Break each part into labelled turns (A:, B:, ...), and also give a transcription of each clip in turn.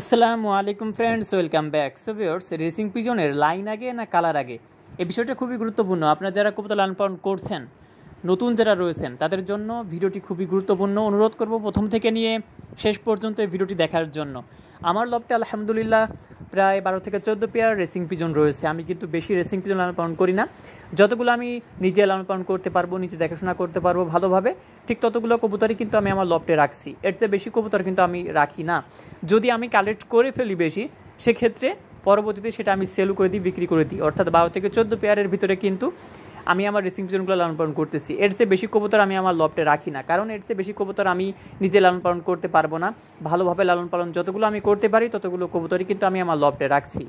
A: আসসালামু আলাইকুম friends welcome back so ভিওর্স রেসিং পিজনের লাইন আগে না কালার আগে এই বিষয়টা খুবই গুরুত্বপূর্ণ আপনারা যারা কবিতা লাইন পালন করছেন নতুন যারা রয়েছেন তাদের জন্য ভিডিওটি খুবই গুরুত্বপূর্ণ অনুরোধ করব প্রথম থেকে নিয়ে শেষ পর্যন্ত এই ভিডিওটি দেখার জন্য আমার লবটা আলহামদুলিল্লাহ প্রায় বারো থেকে চোদ্দো পেয়ার রেসিং পিজন রয়েছে আমি কিন্তু বেশি রেসিং পিজন লালন পালন করি না যতগুলো আমি নিজে লালন পালন করতে পারবো নিজে দেখাশোনা করতে পারবো ভালোভাবে ঠিক ততগুলো কবুতরই কিন্তু আমি আমার লফটে রাখছি এর চেয়ে বেশি কবুতর কিন্তু আমি রাখি না যদি আমি কালেক্ট করে ফেলি বেশি সেক্ষেত্রে পরবর্তীতে সেটা আমি সেল করে দিই বিক্রি করে দিই অর্থাৎ বারো থেকে চোদ্দো পেয়ারের ভিতরে কিন্তু আমি আমার রেসিং পিজনগুলো লালন পালন করতেছি এর চেয়ে বেশি কবুতর আমি আমার লপটে রাখি না কারণ এর চেয়ে বেশি কবুতর আমি নিজে লালন পালন করতে পারবো না ভালোভাবে লালন পালন যতগুলো আমি করতে পারি ততগুলো কবুতরই কিন্তু আমি আমার লপটে রাখছি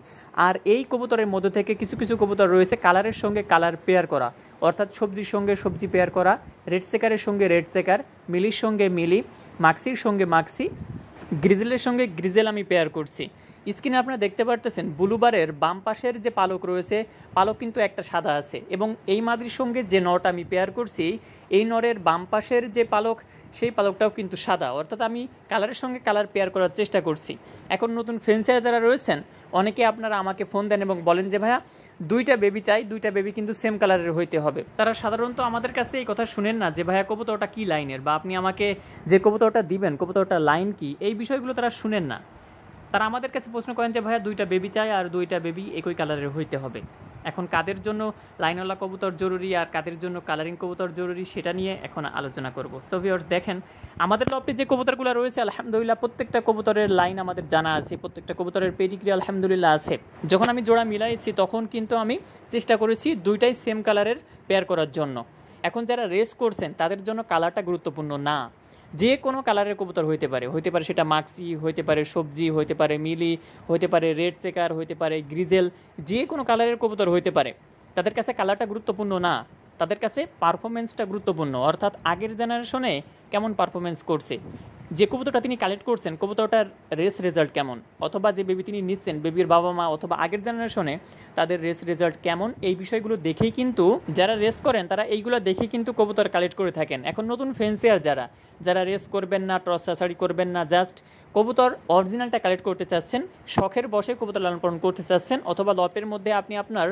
A: আর এই কবুতরের মধ্যে থেকে কিছু কিছু কবুতর রয়েছে কালারের সঙ্গে কালার পেয়ার করা অর্থাৎ সবজির সঙ্গে সবজি পেয়ার করা রেড সেকারের সঙ্গে রেড সেকার মিলির সঙ্গে মিলি মাক্সির সঙ্গে মাক্সি গ্রিজেলের সঙ্গে গ্রিজেল আমি পেয়ার করছি স্ক্রিনে আপনারা দেখতে পারতেছেন ব্লুবারের বাম পাশের যে পালক রয়েছে পালক কিন্তু একটা সাদা আছে এবং এই মাদ্রির সঙ্গে যে নট আমি পেয়ার করছি এই নরের বাম পাশের যে পালক সেই পালকটাও কিন্তু সাদা অর্থাৎ আমি কালারের সঙ্গে কালার পেয়ার করার চেষ্টা করছি এখন নতুন ফেন্সার যারা রয়েছেন অনেকে আপনারা আমাকে ফোন দেন এবং বলেন যে ভাইয়া দুইটা বেবি চাই দুইটা বেবি কিন্তু সেম কালারের হইতে হবে তারা সাধারণত আমাদের কাছে এই কথা শুনেন না যে ভাইয়া কবুতরটা কী লাইনের বা আপনি আমাকে যে কবুতরটা দিবেন কবুতরটা লাইন কি এই বিষয়গুলো তারা শুনেন না তারা আমাদের কাছে প্রশ্ন করেন যে ভাইয়া দুইটা বেবি চাই আর দুইটা বেবি একই কালারের হইতে হবে এখন কাদের জন্য লাইনওয়ালা কবুতর জরুরি আর কাদের জন্য কালারিং কবুতর জরুরি সেটা নিয়ে এখন আলোচনা করব সো ভিওর্স দেখেন আমাদের লপে যে কবুতরগুলো রয়েছে আলহামদুলিল্লাহ প্রত্যেকটা কবুতরের লাইন আমাদের জানা আছে প্রত্যেকটা কবুতরের পেডিগ্রি আলহামদুলিল্লাহ আছে যখন আমি জোড়া মিলাইছি তখন কিন্তু আমি চেষ্টা করেছি দুইটাই সেম কালারের পেয়ার করার জন্য এখন যারা রেস করছেন তাদের জন্য কালারটা গুরুত্বপূর্ণ না যে কোনো কালারের কবুতর হইতে পারে হইতে পারে সেটা মাক্সি হইতে পারে সবজি হইতে পারে মিলি হইতে পারে রেড চেকার হইতে পারে গ্রিজেল যে কোনো কালারের কবুতর হইতে পারে তাদের কাছে কালারটা গুরুত্বপূর্ণ না তাদের কাছে পারফরমেন্সটা গুরুত্বপূর্ণ অর্থাৎ আগের জেনারেশনে কেমন পারফরমেন্স করছে যে কবুতরটা তিনি কালেক্ট করছেন কবুতরটার রেস রেজাল্ট কেমন অথবা যে বেবি তিনি নিচ্ছেন বেবির বাবা মা অথবা আগের জেনারেশনে তাদের রেস রেজাল্ট কেমন এই বিষয়গুলো দেখেই কিন্তু যারা রেস করেন তারা এইগুলো দেখেই কিন্তু কবুতর কালেক্ট করে থাকেন এখন নতুন ফেন্সিয়ার যারা যারা রেস করবেন না টস চাচাড়ি করবেন না জাস্ট কবুতর অরিজিনালটা কালেক্ট করতে চাচ্ছেন শখের বসে কবুতর লালন পালন করতে চাচ্ছেন অথবা লপের মধ্যে আপনি আপনার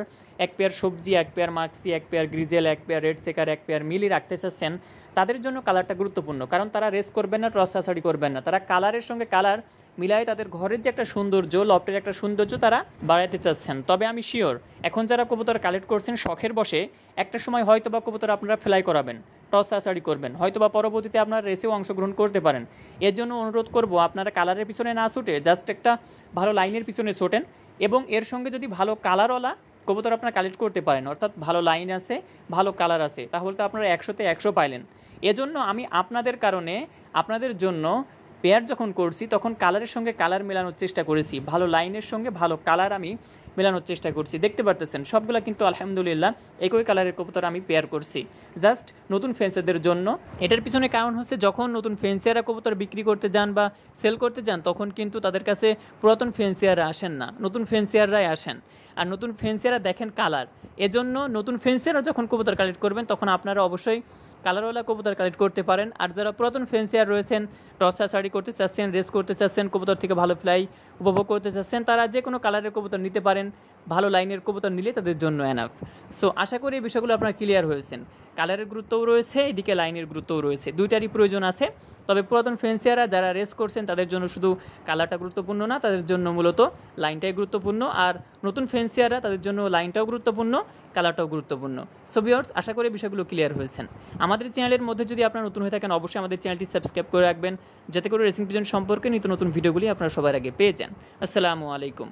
A: এক পেয়ার সবজি এক পেয়ার মাক্সি এক পেয়ার গ্রিজেল এক পেয়ার রেড সেকার এক পেয়ার মিলি রাখতে চাচ্ছেন তাদের জন্য কালারটা গুরুত্বপূর্ণ কারণ তারা রেস করবেন না টস ছাড়াছাড়ি করবেন না তারা কালারের সঙ্গে কালার মিলায় তাদের ঘরের যে একটা সৌন্দর্য লফটের একটা সৌন্দর্য তারা বাড়াতে চাচ্ছেন তবে আমি শিওর এখন যারা কবুতর কালেক্ট করছেন শখের বসে একটা সময় হয়তো বা কবুতর আপনারা ফ্লাই করাবেন টস আসাড়ি করবেন হয়তো বা পরবর্তীতে আপনারা রেসেও অংশগ্রহণ করতে পারেন এর জন্য অনুরোধ করব আপনারা কালারের পিছনে না ছুটে জাস্ট একটা ভালো লাইনের পিছনে ছোটেন এবং এর সঙ্গে যদি ভালো কালারওয়ালা কবুতর আপনারা কালেক্ট করতে পারেন অর্থাৎ ভালো লাইন আছে ভালো কালার আছে তাহলে তো আপনারা একশোতে একশো পাইলেন এজন্য আমি আপনাদের কারণে আপনাদের জন্য পেয়ার যখন করছি তখন কালারের সঙ্গে কালার মেলানোর চেষ্টা করেছি ভালো লাইনের সঙ্গে ভালো কালার আমি মেলানোর চেষ্টা করছি দেখতে পারতেছেন সবগুলা কিন্তু আলহামদুলিল্লাহ একই কালারের কবুতর আমি পেয়ার করছি জাস্ট নতুন ফেন্সেদের জন্য এটার পিছনে কারণ হচ্ছে যখন নতুন ফেন্সিয়ারা কবুতর বিক্রি করতে যান বা সেল করতে যান তখন কিন্তু তাদের কাছে পুরাতন ফেন্সিয়াররা আসেন না নতুন ফেন্সিয়াররাই আসেন আর নতুন ফেন্সিয়ারা দেখেন কালার এজন্য নতুন ফেন্সিয়াররা যখন কবুতর কালেক্ট করবেন তখন আপনারা অবশ্যই কালারওয়ালা কবুতর কালেক্ট করতে পারেন আর যারা পুরাতন ফেন্সিয়ার রয়েছেন রসা সারি করতে চাচ্ছেন রেস করতে চাচ্ছেন কবুতর থেকে ভালো ফ্লাই উপভোগ করতে চাচ্ছেন তারা যে কোনো কালারের কবুতর নিতে পারেন ভালো লাইনের কবুতর নিলে তাদের জন্য অ্যানাফ সো আশা করি এই বিষয়গুলো আপনারা ক্লিয়ার হয়েছেন কালারের গুরুত্বও রয়েছে এদিকে লাইনের গুরুত্বও রয়েছে দুইটারই প্রয়োজন আছে তবে পুরাতন ফেন্সিয়ারা যারা রেস করছেন তাদের জন্য শুধু কালারটা গুরুত্বপূর্ণ না তাদের জন্য মূলত লাইনটাই গুরুত্বপূর্ণ আর নতুন ফেন্সিয়ারা তাদের জন্য লাইনটাও গুরুত্বপূর্ণ কালারটাও গুরুত্বপূর্ণ সো বিয়ার্স আশা করি বিষয়গুলো ক্লিয়ার হয়েছেন আমাদের চ্যানেলের মধ্যে যদি আপনারা নতুন হয়ে থাকেন অবশ্যই আমাদের চ্যানেলটি সাবস্ক্রাইব করে রাখবেন যাতে করে রেসিং পিজন সম্পর্কে নিত্য নতুন ভিডিওগুলি আপনারা সবার আগে পেয়ে যান আসসালামু আলাইকুম